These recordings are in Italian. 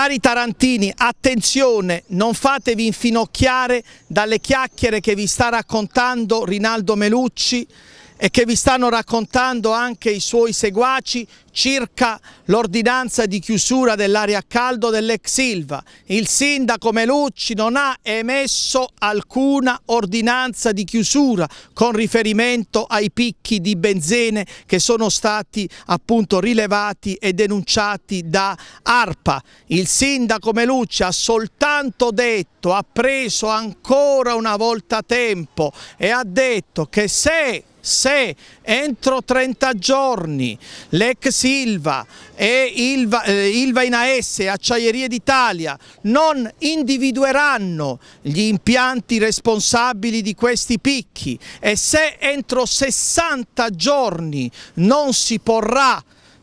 Cari Tarantini, attenzione, non fatevi infinocchiare dalle chiacchiere che vi sta raccontando Rinaldo Melucci e che vi stanno raccontando anche i suoi seguaci circa l'ordinanza di chiusura dell'area a caldo dell'ex Silva. Il sindaco Melucci non ha emesso alcuna ordinanza di chiusura con riferimento ai picchi di benzene che sono stati appunto rilevati e denunciati da ARPA. Il sindaco Melucci ha soltanto detto, ha preso ancora una volta tempo e ha detto che se se entro 30 giorni l'ex Silva e Ilva, eh, Ilva Inaesse, Acciaierie d'Italia, non individueranno gli impianti responsabili di questi picchi e se entro 60 giorni non si porrà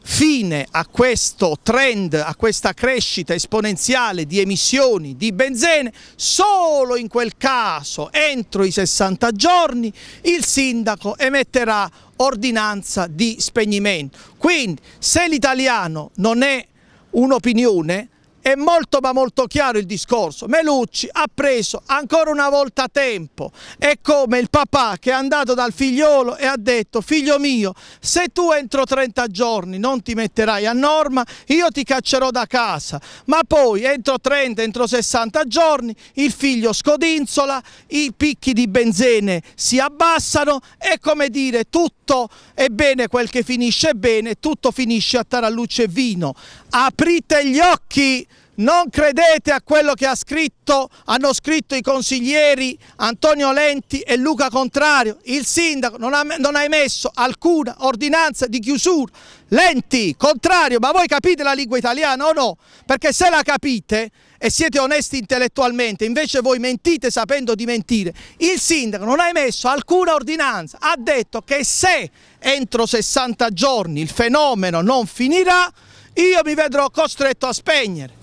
fine a questo trend, a questa crescita esponenziale di emissioni di benzene, solo in quel caso, entro i 60 giorni, il sindaco emetterà ordinanza di spegnimento. Quindi se l'italiano non è un'opinione, è molto ma molto chiaro il discorso. Melucci ha preso ancora una volta tempo. È come il papà che è andato dal figliolo e ha detto figlio mio se tu entro 30 giorni non ti metterai a norma io ti caccerò da casa. Ma poi entro 30, entro 60 giorni il figlio scodinzola, i picchi di benzene si abbassano. È come dire tutto è bene quel che finisce bene, tutto finisce a tarallucce e vino. Aprite gli occhi! non credete a quello che ha scritto, hanno scritto i consiglieri Antonio Lenti e Luca Contrario. Il sindaco non ha, non ha emesso alcuna ordinanza di chiusura. Lenti, Contrario, ma voi capite la lingua italiana o no? Perché se la capite e siete onesti intellettualmente, invece voi mentite sapendo di mentire. Il sindaco non ha emesso alcuna ordinanza, ha detto che se entro 60 giorni il fenomeno non finirà, io mi vedrò costretto a spegnere.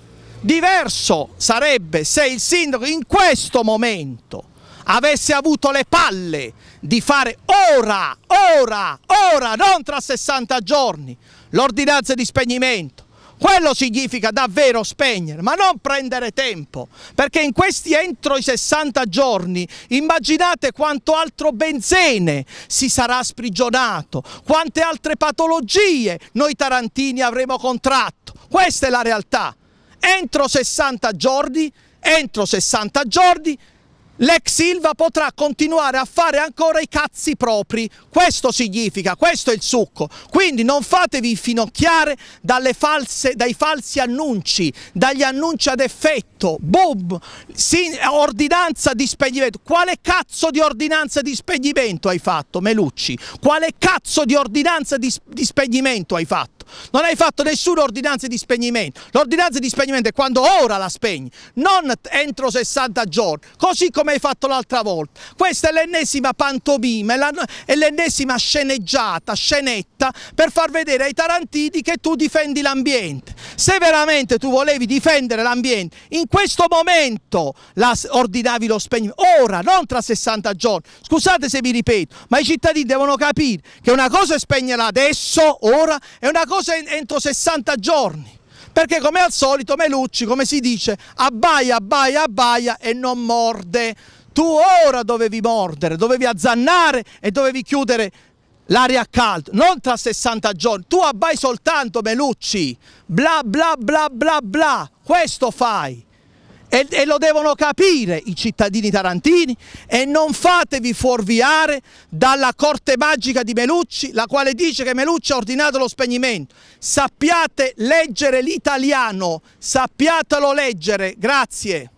Diverso sarebbe se il sindaco in questo momento avesse avuto le palle di fare ora, ora, ora, non tra 60 giorni, l'ordinanza di spegnimento. Quello significa davvero spegnere, ma non prendere tempo, perché in questi entro i 60 giorni immaginate quanto altro benzene si sarà sprigionato, quante altre patologie noi tarantini avremo contratto. Questa è la realtà entro 60 giorni, entro 60 giorni l'ex Silva potrà continuare a fare ancora i cazzi propri, questo significa, questo è il succo, quindi non fatevi infinocchiare false, dai falsi annunci, dagli annunci ad effetto, boom, si, ordinanza di spegnimento, quale cazzo di ordinanza di spegnimento hai fatto Melucci? Quale cazzo di ordinanza di, di spegnimento hai fatto? fatto? Non hai fatto nessuna ordinanza di spegnimento. L'ordinanza di spegnimento è quando ora la spegni, non entro 60 giorni, così come hai fatto l'altra volta. Questa è l'ennesima pantomima, è l'ennesima sceneggiata, scenetta per far vedere ai tarantini che tu difendi l'ambiente. Se veramente tu volevi difendere l'ambiente, in questo momento ordinavi lo spegnimento, ora, non tra 60 giorni. Scusate se vi ripeto, ma i cittadini devono capire che una cosa è spegnere adesso, ora, è una cosa cosa entro 60 giorni perché come al solito Melucci, come si dice, abbaia, abbaia, abbaia e non morde. Tu ora dovevi mordere, dovevi azzannare e dovevi chiudere l'aria a caldo, non tra 60 giorni. Tu abbai soltanto Melucci, bla bla bla bla bla, questo fai e, e lo devono capire i cittadini tarantini e non fatevi fuorviare dalla corte magica di Melucci la quale dice che Melucci ha ordinato lo spegnimento. Sappiate leggere l'italiano, sappiatelo leggere, grazie.